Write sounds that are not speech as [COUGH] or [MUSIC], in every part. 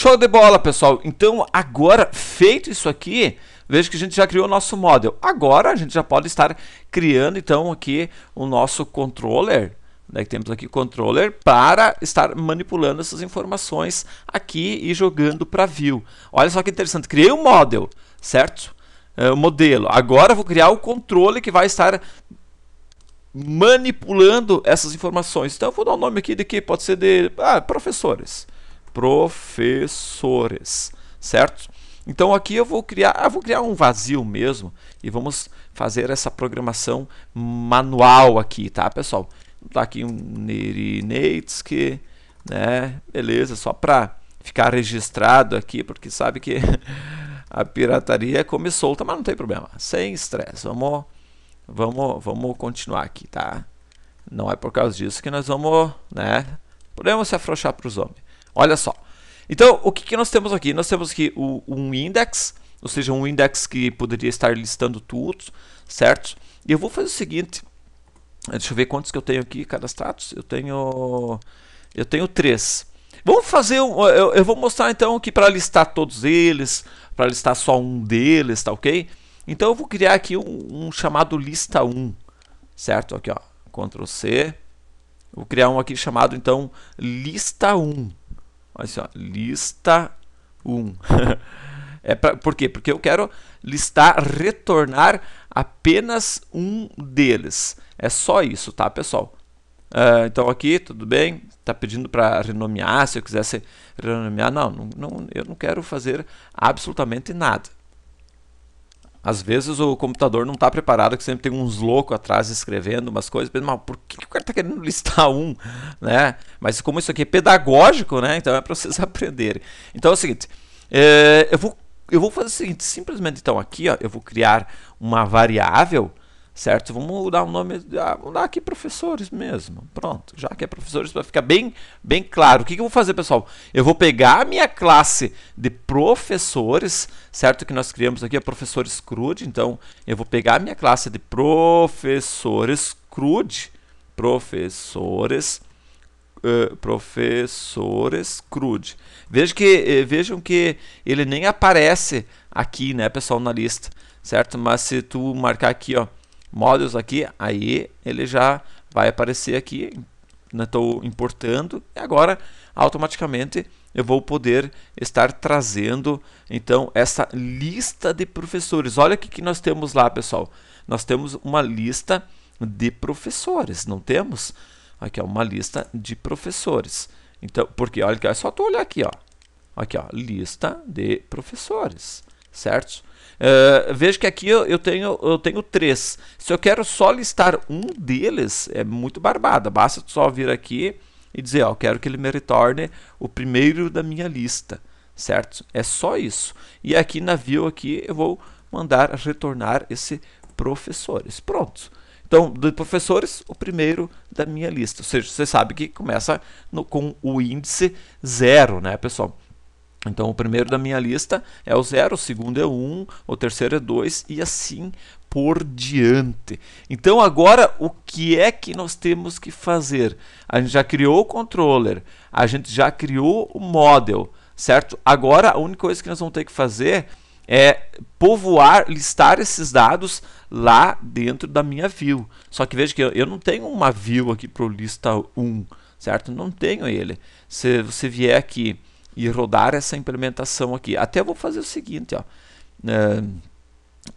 Show de bola, pessoal. Então, agora feito isso aqui, veja que a gente já criou o nosso model. Agora a gente já pode estar criando então aqui o nosso controller. Né, temos aqui controller para estar manipulando essas informações aqui e jogando para view. Olha só que interessante, criei um model, certo? É, o modelo. Agora vou criar o controle que vai estar manipulando essas informações. Então eu vou dar um nome aqui de que pode ser de ah, professores professores, certo? Então aqui eu vou criar, eu ah, vou criar um vazio mesmo e vamos fazer essa programação manual aqui, tá, pessoal? Tá aqui um Nerinatesky, né? Beleza, só para ficar registrado aqui, porque sabe que [LAUGHS] a pirataria é come solta, mas não tem problema, sem estresse. Vamos vamos vamos continuar aqui, tá? Não é por causa disso que nós vamos, né? Podemos se afrouxar para os homens. Olha só. Então, o que, que nós temos aqui? Nós temos aqui o, um index, ou seja, um index que poderia estar listando tudo, certo? E eu vou fazer o seguinte, eh, deixa eu ver quantos que eu tenho aqui cadastrados. Eu tenho eu tenho três. Vamos fazer um, eh, eu, eu vou mostrar então aqui para listar todos eles, para listar só um deles, tá OK? Então eu vou criar aqui um, um chamado lista 1, certo? Aqui, ó, Ctrl C. Vou criar um aqui chamado então lista 1 assim, ó, lista 1. [LAUGHS] é pra, por quê? Porque eu quero listar, retornar apenas um deles. É só isso, tá, pessoal? Uh, então aqui, tudo bem? Está pedindo para renomear, se eu quisesse renomear. Não, não, não, eu não quero fazer absolutamente nada. Às vezes o computador não está preparado, que sempre tem uns loucos atrás escrevendo umas coisas. Mas por que, o cara está querendo [LAUGHS] listar um? Né? Mas como isso aqui é pedagógico, né? então é para vocês [LAUGHS] aprenderem. Então é o seguinte, é, eu, vou, eu vou fazer o seguinte, simplesmente então aqui ó, eu vou criar uma variável certo? Vamos mudar o nome, ah, vamos dar aqui professores mesmo, pronto, já que é professores vai ficar bem, bem claro. O que, que eu vou fazer, pessoal? Eu vou pegar a minha classe de professores, certo? Que nós criamos aqui, é professores CRUD, então eu vou pegar a minha classe de professores CRUD, professores Uh, professores CRUD. Veja que, eh, vejam que ele nem aparece aqui, né, pessoal, na lista, certo? Mas se tu marcar aqui, ó, modos aqui, aí ele já vai aparecer aqui, estou né, importando e agora automaticamente eu vou poder estar trazendo então essa lista de professores. Olha o que, que nós temos lá, pessoal. Nós temos uma lista de professores, não temos? Aqui é uma lista de professores. Então, porque olha, é só tu olhar aqui, ó. Aqui, ó, lista de professores certo? Uh, ah, veja que aqui eu, eu, tenho, eu tenho três. Se eu quero só listar um deles, é muito barbada. Basta só vir aqui e dizer, ó, eu quero que ele me retorne o primeiro da minha lista, certo? É só isso. E aqui na view aqui eu vou mandar retornar esse professores. Pronto. Então, de professores, o primeiro da minha lista. Ou seja, você sabe que começa no, com o índice zero, né, pessoal? Então, o primeiro da minha lista é o 0, o segundo é o 1, um, o terceiro é 2 e assim por diante. Então, agora o que é que nós temos que fazer? A gente já criou o controller, a gente já criou o model, certo? Agora, a única coisa que nós vamos ter que fazer é povoar, listar esses dados lá dentro da minha view. Só que veja que eu, eu não tenho uma view aqui para o lista 1, certo? Não tenho ele. Se você vier aqui e rodar essa implementação aqui. Até vou fazer o seguinte, ó. É,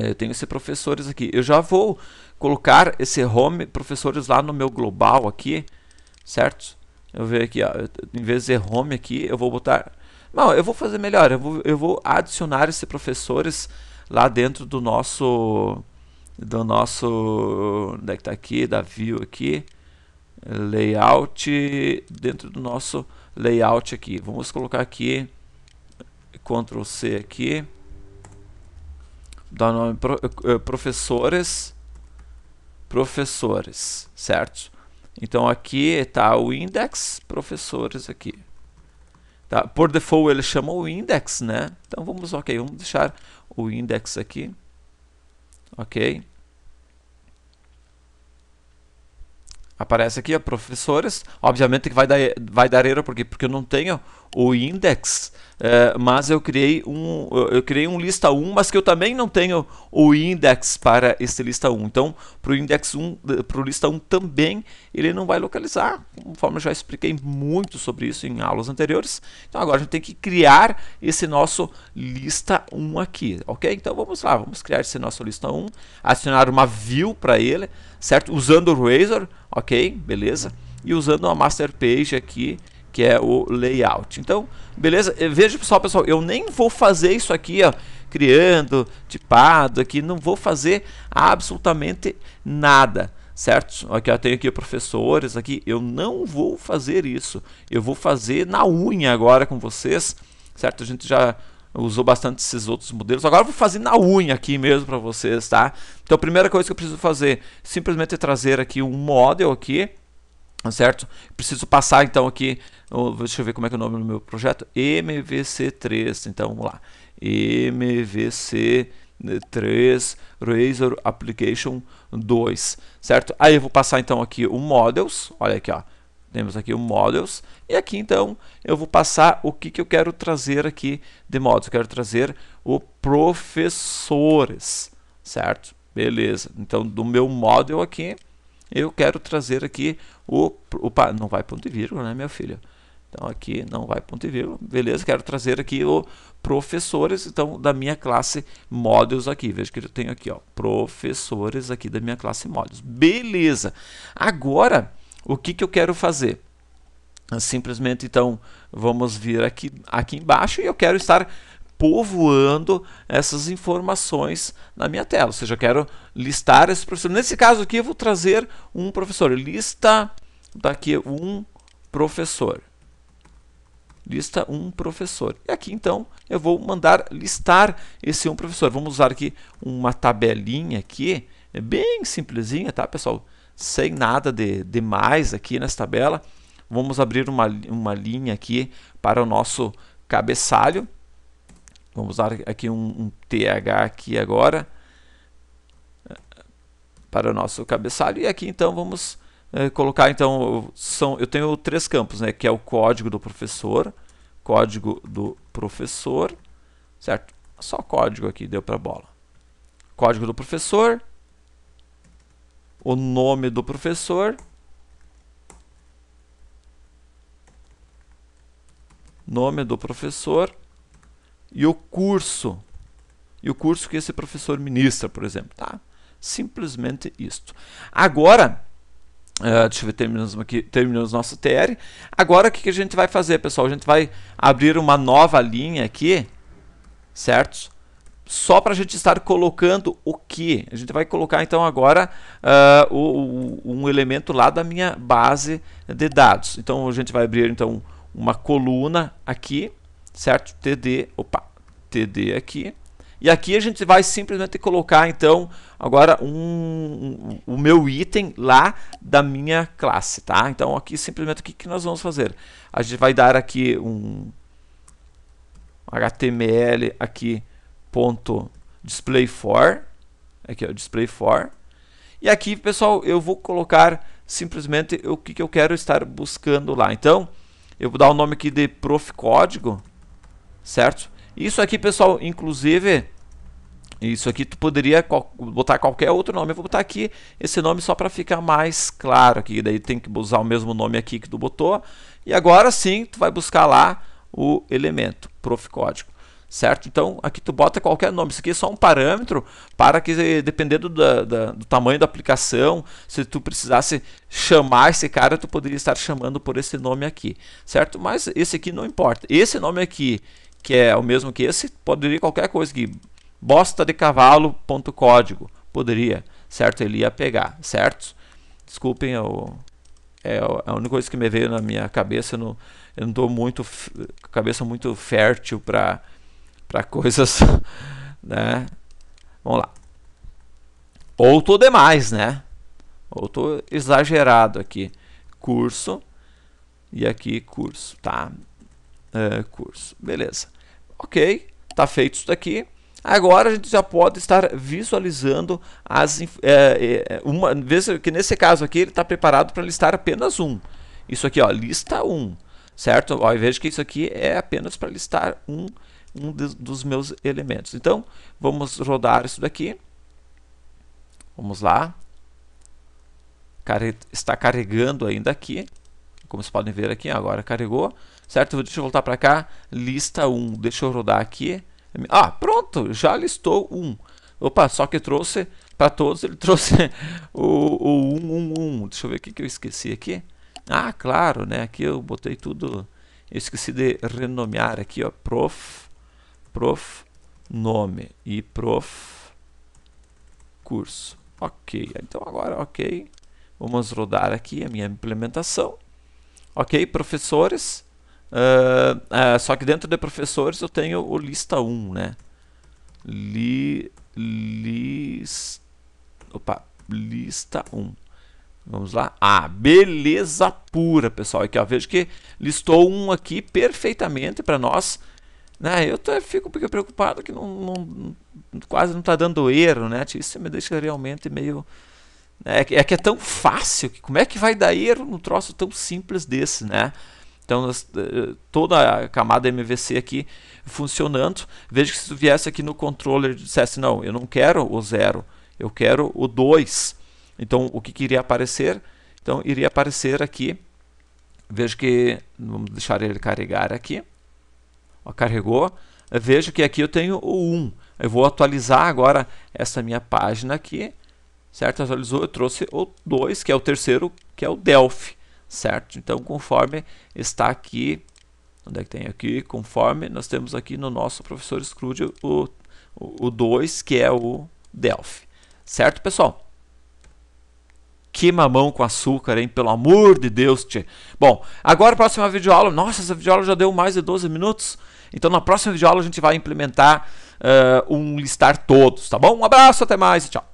é, eu tenho esses professores aqui. Eu já vou colocar esse home professores lá no meu global aqui, certo? Eu vejo aqui, ó, em vez de home aqui, eu vou botar... Não, eu vou fazer melhor, eu vou, eu vou adicionar esses professores lá dentro do nosso... Do nosso... Onde é que tá aqui? Da view aqui. Layout. Dentro do nosso layout aqui. Vamos colocar aqui Ctrl C aqui. Dar nome pro, eh, eh, professores professores, certo? Então aqui está o index professores aqui. Tá? Por default ele chama o index, né? Então vamos, ok, vamos deixar o index aqui. Ok. aparece aqui, ó, professores, obviamente que vai dar, vai dar erro porque, porque eu não tenho o index, é, mas eu criei, um, eu criei um lista 1, mas que eu também não tenho o index para esse lista 1. Então, para o index 1, eh, para o lista 1 também, ele não vai localizar, conforme eu já expliquei muito sobre isso em aulas anteriores. Então, agora a gente tem que criar esse nosso lista 1 aqui, ok? Então, vamos lá, vamos criar esse nosso lista 1, adicionar uma view para ele, certo? Usando o Razor, ok? Beleza? E usando uma master page aqui, que é o layout. Então, beleza? Eh, veja pessoal, pessoal, eu nem vou fazer isso aqui, ó, criando, tipado aqui, não vou fazer absolutamente nada certo? Aqui eu tenho aqui professores aqui, eu não vou fazer isso. Eu vou fazer na unha agora com vocês, certo? A gente já usou bastante esses outros modelos. Agora eu vou fazer na unha aqui mesmo para vocês, tá? Então a primeira coisa que eu preciso fazer, simplesmente trazer aqui um model aqui, certo? Preciso passar então aqui, deixa eu ver como é que é o nome do meu projeto, MVC3, então vamos lá, MVC3. 3 Razor Application 2, certo? Aí eu vou passar então aqui o Models, olha aqui ó, temos aqui o Models e aqui então eu vou passar o que, que eu quero trazer aqui de Models. Eu quero trazer o professores, certo? Beleza, então do meu Model aqui eu quero trazer aqui o... Opa, não vai ponto e vírgula, né minha filha? Então aqui não vai ponto e vírgula. Beleza, quero trazer aqui o professores, então da minha classe Models aqui. Veja que eu tenho aqui, ó, professores aqui da minha classe Models. Beleza. Agora o que, que eu quero fazer? Simplesmente, então, vamos vir aqui, aqui embaixo e eu quero estar povoando essas informações na minha tela. Ou seja, eu quero listar esse professor. Nesse caso aqui, eu vou trazer um professor. Lista daqui tá um professor. Lista um professor. E aqui, então, eu vou mandar listar esse um professor. Vamos usar aqui uma tabelinha aqui. É bem simplesinha, tá, pessoal? sem nada de, de mais aqui nessa tabela. Vamos abrir uma, uma linha aqui para o nosso cabeçalho. Vamos dar aqui um, um TH aqui agora para o nosso cabeçalho. E aqui então vamos eh, colocar então são eu tenho três campos, né, que é o código do professor, código do professor, certo? Só código aqui deu para bola. Código do professor, o nome do professor, nome do professor e o curso e o curso que esse professor ministra, por exemplo, tá? Simplesmente isto. Agora, uh, deixa eu ver, terminamos aqui, terminamos nosso TR. Agora o que, que a gente vai fazer, pessoal? A gente vai abrir uma nova linha aqui, certo? só para a gente estar colocando o que? A gente vai colocar então agora uh, o, o, um elemento lá da minha base de dados. Então a gente vai abrir então uma coluna aqui, certo? TD, opa, TD aqui. E aqui a gente vai simplesmente colocar então agora um, um, o meu item lá da minha classe, tá? Então aqui simplesmente o que, que nós vamos fazer? A gente vai dar aqui um HTML aqui ponto display for, aqui é o display for, e aqui pessoal eu vou colocar simplesmente o que, que eu quero estar buscando lá, então eu vou dar o um nome aqui de prof código, certo? Isso aqui pessoal, inclusive, isso aqui tu poderia botar qualquer outro nome, eu vou botar aqui esse nome só para ficar mais claro aqui, daí tem que usar o mesmo nome aqui que tu botou, e agora sim tu vai buscar lá o elemento prof código certo? Então aqui tu bota qualquer nome, isso aqui é só um parâmetro para que dependendo da, da, do tamanho da aplicação, se tu precisasse chamar esse cara, tu poderia estar chamando por esse nome aqui, certo? Mas esse aqui não importa, esse nome aqui que é o mesmo que esse, poderia qualquer coisa que bosta de cavalo ponto código poderia, certo? Ele ia pegar, certo? Desculpem, eu, é, é a única coisa que me veio na minha cabeça. não, eu não estou muito cabeça muito fértil para para coisas, [LAUGHS] né? Vamos lá. Ou tô demais, né? Ou tô exagerado aqui. Curso e aqui curso, tá? É, curso, beleza. Ok, tá feito isso daqui. Agora a gente já pode estar visualizando as é, é, é, uma vez que nesse caso aqui ele está preparado para listar apenas um. Isso aqui, ó, lista um, certo? Ó, veja que isso aqui é apenas para listar um um dos meus elementos. Então, vamos rodar isso daqui. Vamos lá. Está carregando ainda aqui. Como vocês podem ver aqui, agora carregou. Certo? Deixa eu voltar para cá. Lista 1. Deixa eu rodar aqui. Ah, pronto! Já listou 1. Opa, só que trouxe para todos, ele trouxe [LAUGHS] o, o 111. Deixa eu ver o que eu esqueci aqui. Ah, claro, né? Aqui eu botei tudo. Eu esqueci de renomear aqui, ó. Prof prof nome e prof curso. Ok, então agora ok. Vamos rodar aqui a minha implementação. Ok, professores. Uh, uh, só que dentro de professores eu tenho o lista 1, né? Li, lis, opa, lista 1. Vamos lá. Ah, beleza pura, pessoal. Aqui, ó, vejo que listou um aqui perfeitamente para nós né? Eu, tô, eu fico preocupado que não, não quase não está dando erro, né? Isso me deixa realmente meio. Né? É, é que é tão fácil, que como é que vai dar erro num troço tão simples desse, né? Então, eh, toda a camada MVC aqui funcionando. Veja que se tu viesse aqui no controller e dissesse, não, eu não quero o 0, eu quero o 2. Então, o que, que iria aparecer? Então, iria aparecer aqui, veja que, vamos deixar ele carregar aqui. Ó, carregou. Veja vejo que aqui eu tenho o 1. Eu vou atualizar agora essa minha página aqui. Certo? Atualizou, eu trouxe o 2, que é o terceiro, que é o Delphi. Certo? Então, conforme está aqui, onde é que tem aqui? Conforme nós temos aqui no nosso professor Scrooge o 2, que é o Delphi. Certo, pessoal? Que mamão com açúcar, hein? Pelo amor de Deus, tchê. Bom, agora a próxima videoaula. Nossa, essa videoaula já deu mais de 12 minutos. Então na próxima videoaula a gente vai implementar uh, um listar todos, tá bom? Um abraço, até mais e tchau.